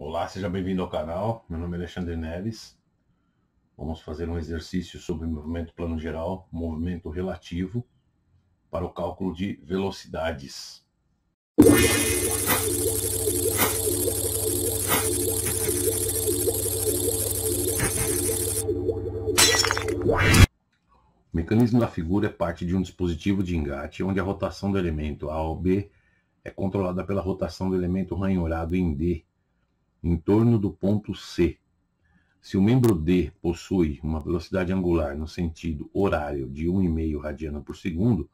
Olá, seja bem-vindo ao canal. Meu nome é Alexandre Neves. Vamos fazer um exercício sobre o movimento plano geral, movimento relativo, para o cálculo de velocidades. O mecanismo da figura é parte de um dispositivo de engate, onde a rotação do elemento A ou B é controlada pela rotação do elemento ranhurado em D em torno do ponto C. Se o membro D possui uma velocidade angular no sentido horário de 1,5 radiano por segundo,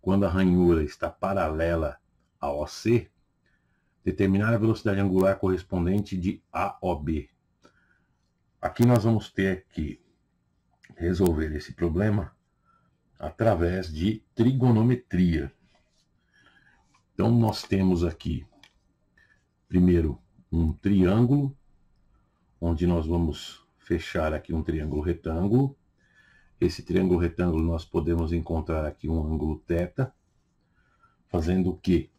quando a ranhura está paralela a OC, determinar a velocidade angular correspondente de AOB. Aqui nós vamos ter que resolver esse problema através de trigonometria. Então nós temos aqui, primeiro, um triângulo, onde nós vamos fechar aqui um triângulo retângulo. Esse triângulo retângulo nós podemos encontrar aqui um ângulo θ, fazendo o que?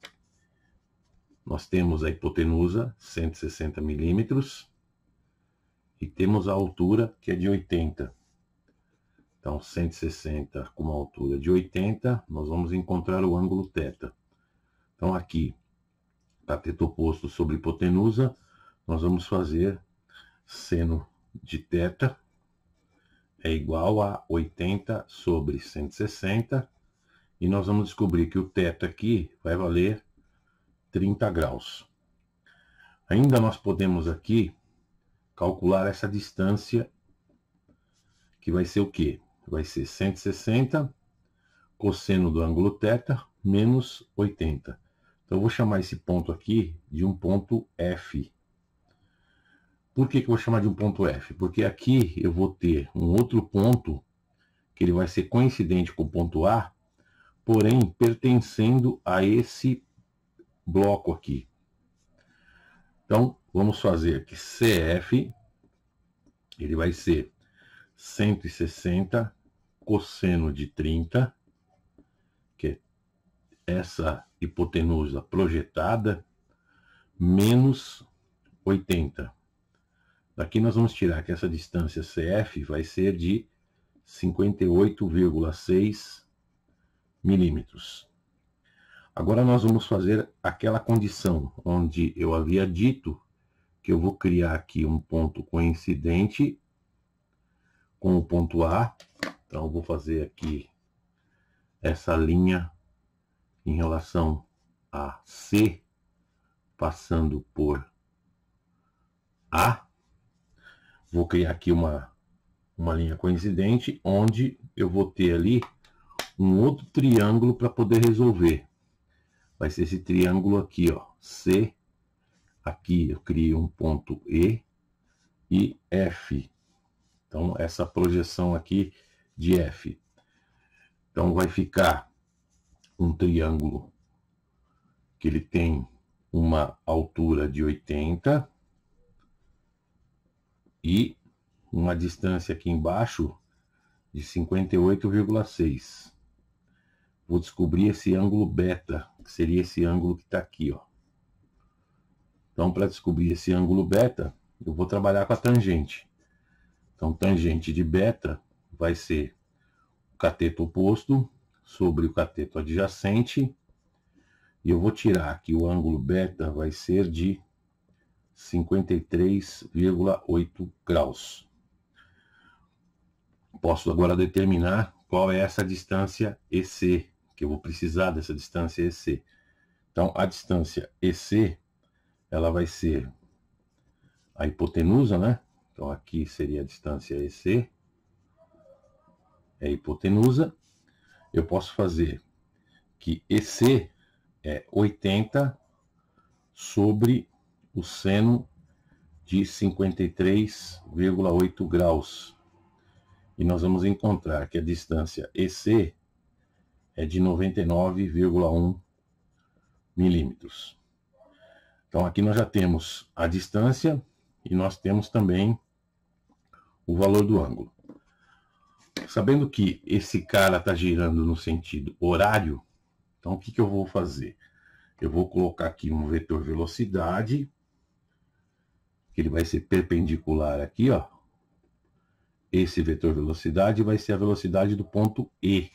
Nós temos a hipotenusa, 160 milímetros, e temos a altura, que é de 80. Então, 160 com uma altura de 80, nós vamos encontrar o ângulo θ. Então, aqui, cateto oposto sobre hipotenusa, nós vamos fazer seno de teta é igual a 80 sobre 160, e nós vamos descobrir que o teta aqui vai valer 30 graus. Ainda nós podemos aqui calcular essa distância, que vai ser o quê? Vai ser 160 cosseno do ângulo teta menos 80. Então, eu vou chamar esse ponto aqui de um ponto F. Por que, que eu vou chamar de um ponto F? Porque aqui eu vou ter um outro ponto, que ele vai ser coincidente com o ponto A, porém pertencendo a esse bloco aqui. Então, vamos fazer que CF, ele vai ser 160 cosseno de 30 essa hipotenusa projetada menos 80. Daqui nós vamos tirar que essa distância CF vai ser de 58,6 milímetros. Agora nós vamos fazer aquela condição onde eu havia dito que eu vou criar aqui um ponto coincidente com o ponto A. Então eu vou fazer aqui essa linha em relação a C, passando por A, vou criar aqui uma, uma linha coincidente, onde eu vou ter ali um outro triângulo para poder resolver. Vai ser esse triângulo aqui, ó, C, aqui eu crio um ponto E e F. Então, essa projeção aqui de F. Então, vai ficar um triângulo que ele tem uma altura de 80 e uma distância aqui embaixo de 58,6. Vou descobrir esse ângulo beta, que seria esse ângulo que está aqui. Ó. Então, para descobrir esse ângulo beta, eu vou trabalhar com a tangente. Então, tangente de beta vai ser o cateto oposto sobre o cateto adjacente. E eu vou tirar que o ângulo beta vai ser de 53,8 graus. Posso agora determinar qual é essa distância EC, que eu vou precisar dessa distância EC. Então, a distância EC, ela vai ser a hipotenusa, né? Então, aqui seria a distância EC, é a hipotenusa, eu posso fazer que EC é 80 sobre o seno de 53,8 graus. E nós vamos encontrar que a distância EC é de 99,1 milímetros. Então aqui nós já temos a distância e nós temos também o valor do ângulo sabendo que esse cara está girando no sentido horário, então o que, que eu vou fazer? Eu vou colocar aqui um vetor velocidade, que ele vai ser perpendicular aqui, ó. Esse vetor velocidade vai ser a velocidade do ponto E.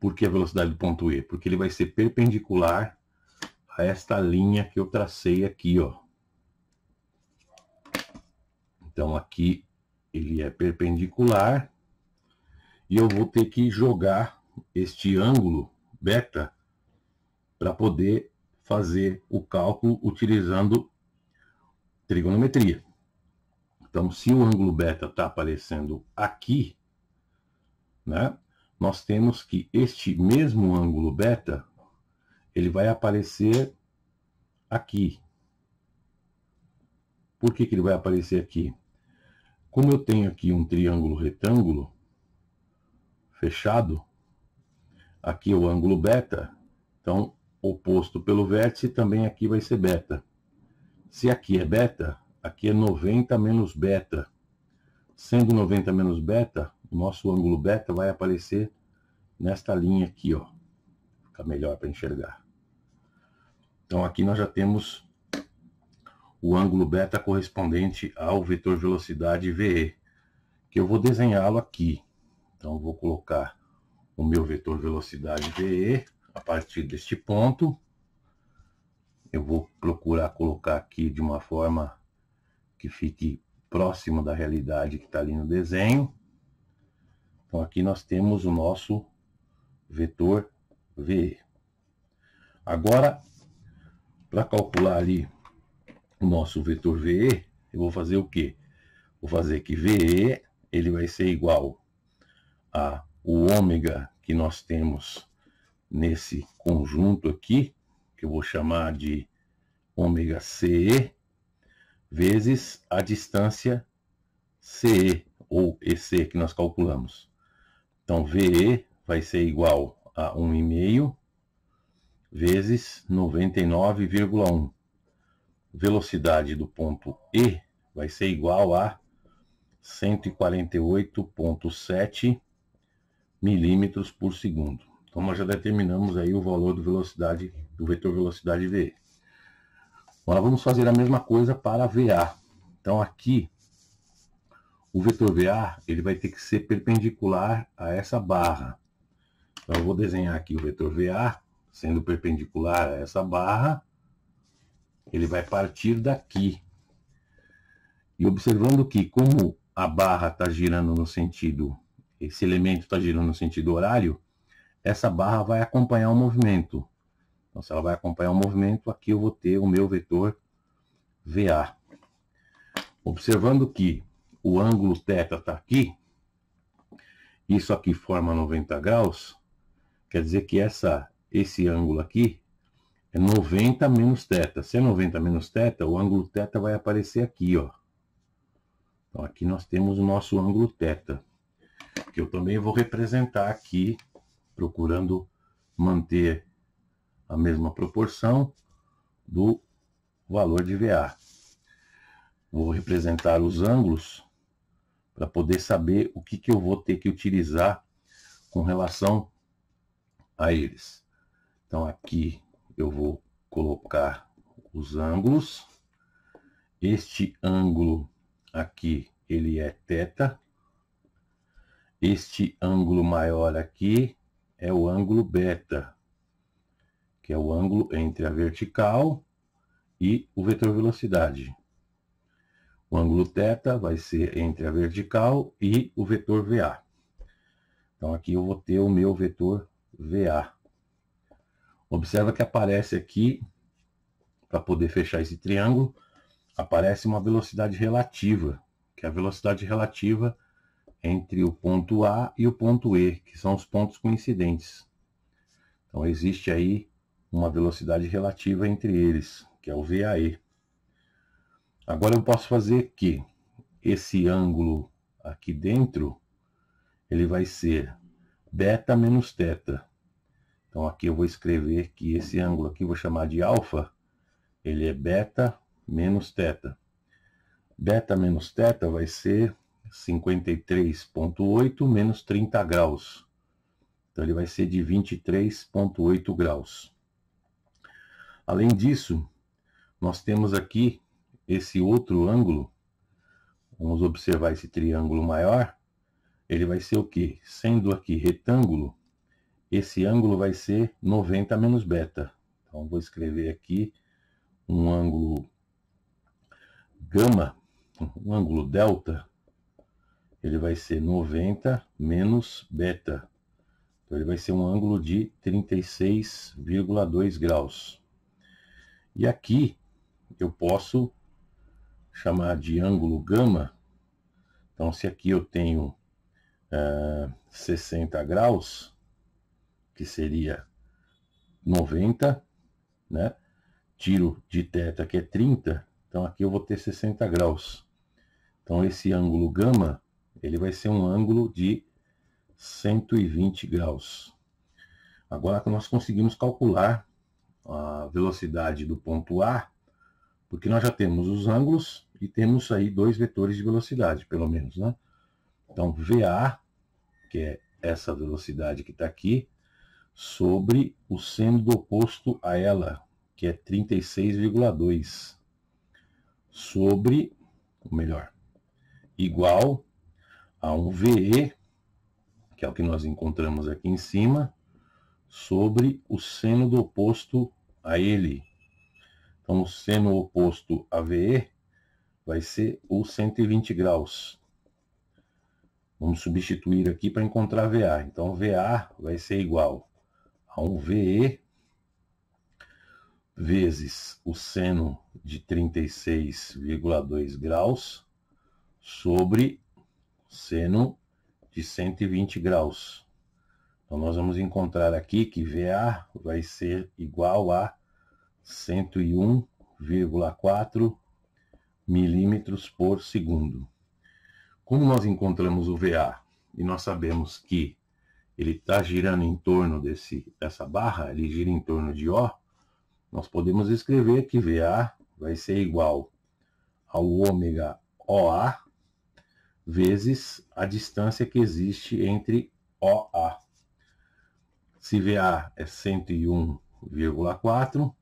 Por que a velocidade do ponto E? Porque ele vai ser perpendicular a esta linha que eu tracei aqui, ó. Então aqui ele é perpendicular, e eu vou ter que jogar este ângulo beta para poder fazer o cálculo utilizando trigonometria. Então, se o ângulo beta está aparecendo aqui, né, nós temos que este mesmo ângulo beta, ele vai aparecer aqui. Por que, que ele vai aparecer aqui? Como eu tenho aqui um triângulo retângulo fechado, aqui é o ângulo beta, então oposto pelo vértice também aqui vai ser beta. Se aqui é beta, aqui é 90 menos beta. Sendo 90 menos beta, o nosso ângulo beta vai aparecer nesta linha aqui, ó. Fica melhor para enxergar. Então aqui nós já temos o ângulo beta correspondente ao vetor velocidade VE, que eu vou desenhá-lo aqui. Então, vou colocar o meu vetor velocidade VE a partir deste ponto. Eu vou procurar colocar aqui de uma forma que fique próximo da realidade que está ali no desenho. Então, aqui nós temos o nosso vetor VE. Agora, para calcular ali nosso vetor VE, eu vou fazer o quê? Vou fazer que VE ele vai ser igual a o ômega que nós temos nesse conjunto aqui, que eu vou chamar de ômega CE, vezes a distância CE, ou EC, que nós calculamos. Então, VE vai ser igual a 1,5 vezes 99,1 velocidade do ponto E vai ser igual a 148.7 milímetros por segundo. Então nós já determinamos aí o valor do velocidade do vetor velocidade v. Agora vamos fazer a mesma coisa para VA. Então aqui o vetor VA ele vai ter que ser perpendicular a essa barra. Então eu vou desenhar aqui o vetor VA sendo perpendicular a essa barra ele vai partir daqui. E observando que, como a barra está girando no sentido, esse elemento está girando no sentido horário, essa barra vai acompanhar o movimento. Então, se ela vai acompanhar o movimento, aqui eu vou ter o meu vetor VA. Observando que o ângulo θ está aqui, isso aqui forma 90 graus, quer dizer que essa, esse ângulo aqui é 90 menos θ. Se é 90 menos θ, o ângulo θ vai aparecer aqui, ó. Então, aqui nós temos o nosso ângulo θ, que eu também vou representar aqui, procurando manter a mesma proporção do valor de VA. Vou representar os ângulos para poder saber o que, que eu vou ter que utilizar com relação a eles. Então aqui eu vou colocar os ângulos. Este ângulo aqui, ele é θ. Este ângulo maior aqui é o ângulo beta, que é o ângulo entre a vertical e o vetor velocidade. O ângulo θ vai ser entre a vertical e o vetor VA. Então aqui eu vou ter o meu vetor VA. Observa que aparece aqui, para poder fechar esse triângulo, aparece uma velocidade relativa, que é a velocidade relativa entre o ponto A e o ponto E, que são os pontos coincidentes. Então existe aí uma velocidade relativa entre eles, que é o VAE. Agora eu posso fazer que esse ângulo aqui dentro, ele vai ser beta menos teta. Então aqui eu vou escrever que esse ângulo aqui vou chamar de alfa, ele é beta menos teta. Beta menos teta vai ser 53.8 menos 30 graus. Então ele vai ser de 23.8 graus. Além disso, nós temos aqui esse outro ângulo. Vamos observar esse triângulo maior. Ele vai ser o que? Sendo aqui retângulo, esse ângulo vai ser 90 menos beta. Então, vou escrever aqui um ângulo gama, um ângulo delta, ele vai ser 90 menos beta. Então, ele vai ser um ângulo de 36,2 graus. E aqui, eu posso chamar de ângulo gama. Então, se aqui eu tenho uh, eh, 60 graus, que seria 90, né? Tiro de teta, que é 30, então aqui eu vou ter 60 graus. Então esse ângulo gama, ele vai ser um ângulo de 120 graus. Agora que nós conseguimos calcular a velocidade do ponto A, porque nós já temos os ângulos e temos aí dois vetores de velocidade, pelo menos, né? Então, VA, que é essa velocidade que está aqui, sobre o seno do oposto a ela, que é 36,2, sobre, ou melhor, igual a um VE, que é o que nós encontramos aqui em cima, sobre o seno do oposto a ele. Então, o seno oposto a VE vai ser o 120 graus. Vamos substituir aqui para encontrar VA. Então, VA vai ser igual ao VE vezes o seno de 36,2 graus sobre seno de 120 graus. Então, nós vamos encontrar aqui que VA vai ser igual a 101,4 milímetros por segundo. Como nós encontramos o VA e nós sabemos que ele está girando em torno desse, dessa barra, ele gira em torno de O, nós podemos escrever que VA vai ser igual ao ômega OA vezes a distância que existe entre OA. Se VA é 101,4,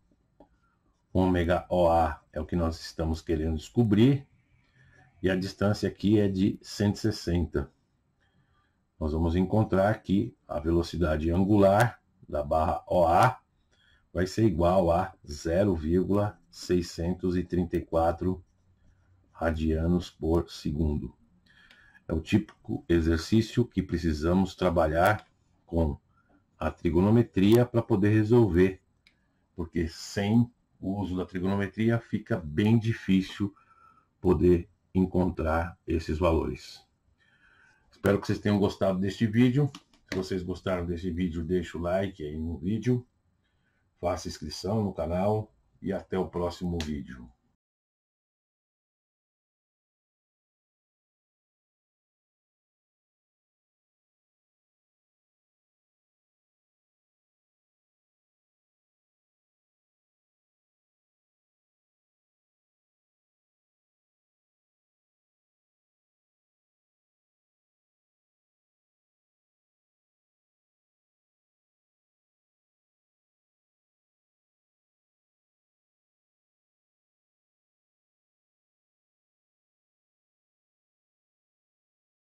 ômega OA é o que nós estamos querendo descobrir, e a distância aqui é de 160 nós vamos encontrar que a velocidade angular da barra OA vai ser igual a 0,634 radianos por segundo. É o típico exercício que precisamos trabalhar com a trigonometria para poder resolver, porque sem o uso da trigonometria fica bem difícil poder encontrar esses valores. Espero que vocês tenham gostado deste vídeo. Se vocês gostaram deste vídeo, deixa o like aí no vídeo. Faça inscrição no canal e até o próximo vídeo.